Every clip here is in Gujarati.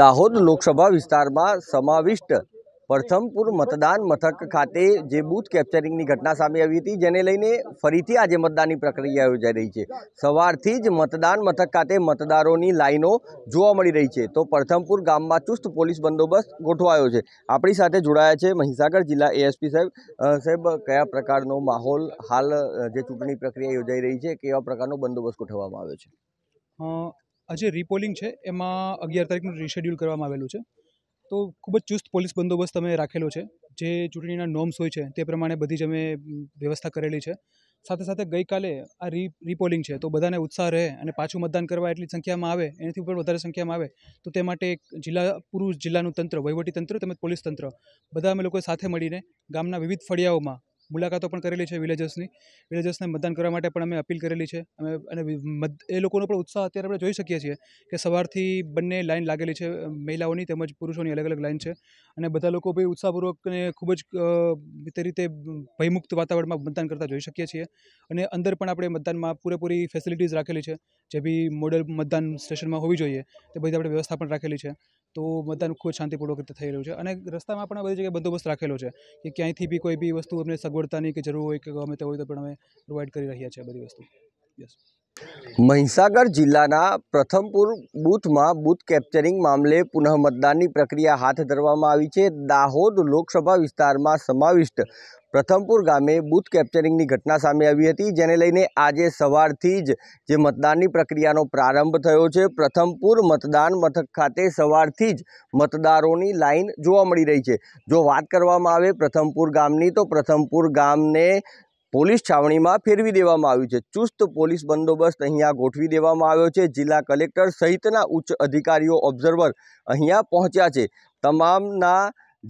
દાહોદ લોકસભા વિસ્તારમાં સમાવિષ્ટ પ્રથમપુર મતદાન મથક ખાતે જે બૂથ કેપ્ચરિંગની ઘટના સામે આવી હતી જેને લઈને ફરીથી આજે મતદાનની પ્રક્રિયા યોજાઈ રહી છે સવારથી જ મતદાન મથક ખાતે મતદારોની લાઈનો જોવા મળી રહી છે તો પ્રથમપુર ગામમાં ચુસ્ત પોલીસ બંદોબસ્ત ગોઠવાયો છે આપણી સાથે જોડાયા છે મહીસાગર જિલ્લા એએસપી સાહેબ સાહેબ કયા પ્રકારનો માહોલ હાલ જે ચૂંટણી પ્રક્રિયા યોજાઈ રહી છે કેવા પ્રકારનો બંદોબસ્ત ગોઠવવામાં આવ્યો છે આજે રિપોલિંગ છે એમાં અગિયાર તારીખનું રિશેડ્યુલ કરવામાં આવેલું છે તો ખૂબ જ ચુસ્ત પોલીસ બંદોબસ્ત અમે રાખેલો છે જે ચૂંટણીના નોર્મ્સ હોય છે તે પ્રમાણે બધી જ અમે વ્યવસ્થા કરેલી છે સાથે સાથે ગઈકાલે આ રી રિપોલિંગ છે તો બધાને ઉત્સાહ રહે અને પાછું મતદાન કરવા એટલી સંખ્યામાં આવે એનાથી ઉપર વધારે સંખ્યામાં આવે તો તે માટે એક જિલ્લા પૂરું જિલ્લાનું તંત્ર વહીવટી તંત્ર તેમજ પોલીસ તંત્ર બધા અમે લોકોએ સાથે મળીને ગામના વિવિધ ફળિયાઓમાં મુલાકાતો પણ કરેલી છે વિલેજર્સની વિલેજર્સને મતદાન કરવા માટે પણ અમે અપીલ કરેલી છે અમે અને એ લોકોનો પણ ઉત્સાહ અત્યારે આપણે જોઈ શકીએ છીએ કે સવારથી બંને લાઈન લાગેલી છે મહિલાઓની તેમજ પુરુષોની અલગ અલગ લાઈન છે અને બધા લોકો ભાઈ ઉત્સાહપૂર્વક અને ખૂબ જ તે રીતે ભયમુક્ત વાતાવરણમાં મતદાન કરતા જોઈ શકીએ છીએ અને અંદર પણ આપણે મતદાનમાં પૂરેપૂરી ફેસિલિટીઝ રાખેલી છે જે બી મોડલ મતદાન સ્ટેશનમાં હોવી જોઈએ તે બધી આપણે વ્યવસ્થા પણ રાખેલી છે તો મતદાન ખૂબ શાંતિપૂર્વક રીતે થઈ રહ્યું છે અને રસ્તામાં પણ બધી જગ્યાએ બંદોબસ્ત રાખેલો છે કે ક્યાંયથી બી કોઈ બી વસ્તુ અમને સગવડતાની કે જરૂર હોય કે ગમે તે હોય તો પણ અમે પ્રોવાઈડ કરી રહ્યા છીએ બધી વસ્તુ યસ મહીસાગર જિલ્લાના પ્રથમપુર બૂથમાં બૂથ કેપ્ચરિંગ મામલે પુનઃમતદાનની પ્રક્રિયા હાથ ધરવામાં આવી છે દાહોદ લોકસભા વિસ્તારમાં સમાવિષ્ટ પ્રથમપુર ગામે બૂથ કેપ્ચરિંગની ઘટના સામે આવી હતી જેને લઈને આજે સવારથી જ જે મતદાનની પ્રક્રિયાનો પ્રારંભ થયો છે પ્રથમપુર મતદાન મથક ખાતે સવારથી જ મતદારોની લાઈન જોવા મળી રહી છે જો વાત કરવામાં આવે પ્રથમપુર ગામની તો પ્રથમપુર ગામને પોલીસ છાવણીમાં ફેરવી દેવામાં આવ્યું છે ચુસ્ત પોલીસ બંદોબસ્ત અહીંયા ગોઠવી દેવામાં આવ્યો છે જિલ્લા કલેક્ટર સહિતના ઉચ્ચ અધિકારીઓ ઓબ્ઝર્વર અહીંયા પહોંચ્યા છે તમામના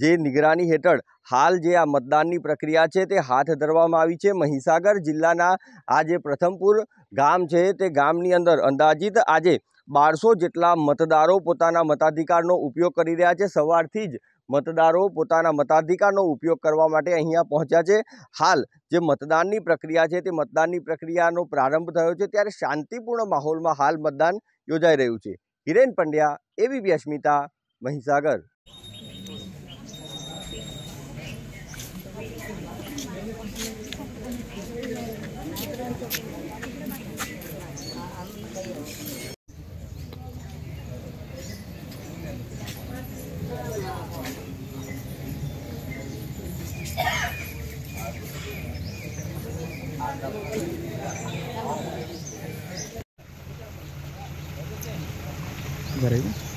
જે નિગરાની હેઠળ હાલ જે આ મતદાનની પ્રક્રિયા છે તે હાથ ધરવામાં આવી છે મહીસાગર જિલ્લાના આ જે પ્રથમપુર ગામ છે તે ગામની અંદર અંદાજિત આજે બારસો જેટલા મતદારો પોતાના મતાધિકારનો ઉપયોગ કરી રહ્યા છે સવારથી જ મતદારો પોતાના મતાધિકારનો ઉપયોગ કરવા માટે અહીંયા પહોંચ્યા છે હાલ જે મતદાનની પ્રક્રિયા છે તે મતદાનની પ્રક્રિયાનો પ્રારંભ થયો છે ત્યારે શાંતિપૂર્ણ માહોલમાં હાલ મતદાન યોજાઈ રહ્યું છે Hiren Pandya ABP Asmita Mahisagar Thank you. Gracias.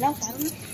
然后咱们。